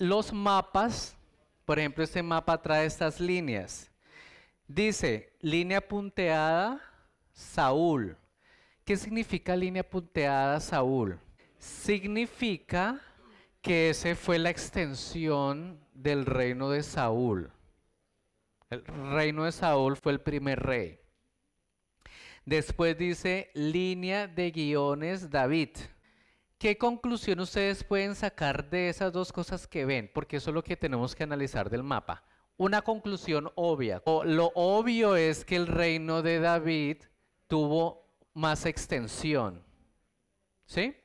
los mapas, por ejemplo, este mapa trae estas líneas. Dice, línea punteada, Saúl. ¿Qué significa línea punteada, Saúl? Significa que esa fue la extensión del reino de Saúl. El reino de Saúl fue el primer rey. Después dice línea de guiones David. ¿Qué conclusión ustedes pueden sacar de esas dos cosas que ven? Porque eso es lo que tenemos que analizar del mapa. Una conclusión obvia. O lo obvio es que el reino de David tuvo más extensión. ¿Sí?